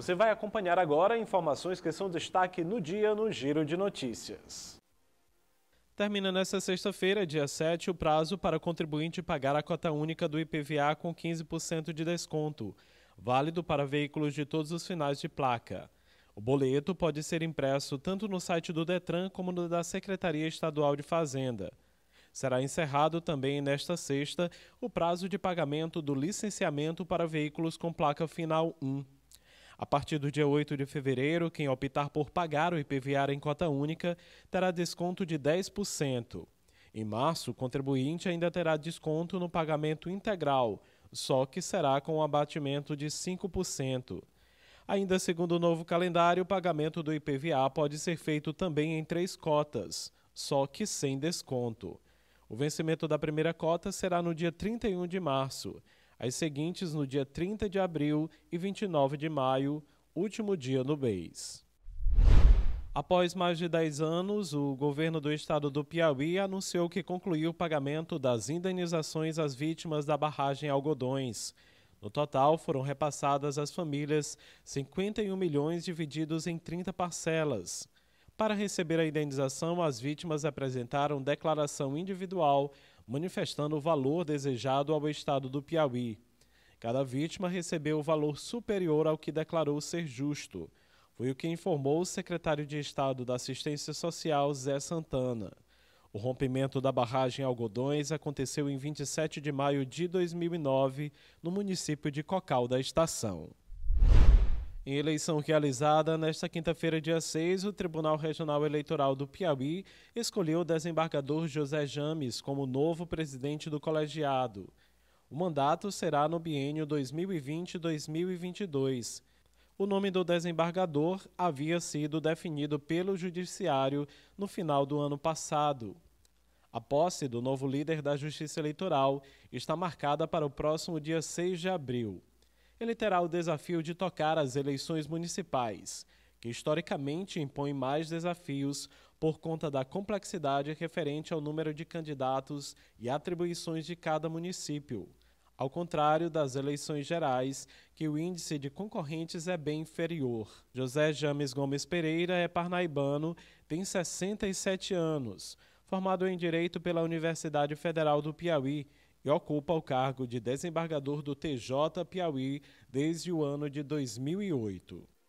Você vai acompanhar agora informações que são destaque no dia no Giro de Notícias. Termina nesta sexta-feira, dia 7, o prazo para o contribuinte pagar a cota única do IPVA com 15% de desconto, válido para veículos de todos os finais de placa. O boleto pode ser impresso tanto no site do Detran como no da Secretaria Estadual de Fazenda. Será encerrado também nesta sexta o prazo de pagamento do licenciamento para veículos com placa final 1. A partir do dia 8 de fevereiro, quem optar por pagar o IPVA em cota única terá desconto de 10%. Em março, o contribuinte ainda terá desconto no pagamento integral, só que será com um abatimento de 5%. Ainda segundo o novo calendário, o pagamento do IPVA pode ser feito também em três cotas, só que sem desconto. O vencimento da primeira cota será no dia 31 de março as seguintes no dia 30 de abril e 29 de maio, último dia no mês. Após mais de 10 anos, o governo do estado do Piauí anunciou que concluiu o pagamento das indenizações às vítimas da barragem Algodões. No total, foram repassadas às famílias 51 milhões divididos em 30 parcelas. Para receber a indenização, as vítimas apresentaram declaração individual manifestando o valor desejado ao Estado do Piauí. Cada vítima recebeu o valor superior ao que declarou ser justo. Foi o que informou o secretário de Estado da Assistência Social, Zé Santana. O rompimento da barragem Algodões aconteceu em 27 de maio de 2009, no município de Cocal da Estação. Em eleição realizada nesta quinta-feira, dia 6, o Tribunal Regional Eleitoral do Piauí escolheu o desembargador José James como novo presidente do colegiado. O mandato será no biênio 2020-2022. O nome do desembargador havia sido definido pelo Judiciário no final do ano passado. A posse do novo líder da Justiça Eleitoral está marcada para o próximo dia 6 de abril ele terá o desafio de tocar as eleições municipais, que historicamente impõem mais desafios por conta da complexidade referente ao número de candidatos e atribuições de cada município. Ao contrário das eleições gerais, que o índice de concorrentes é bem inferior. José James Gomes Pereira é parnaibano, tem 67 anos, formado em Direito pela Universidade Federal do Piauí e ocupa o cargo de desembargador do TJ Piauí desde o ano de 2008.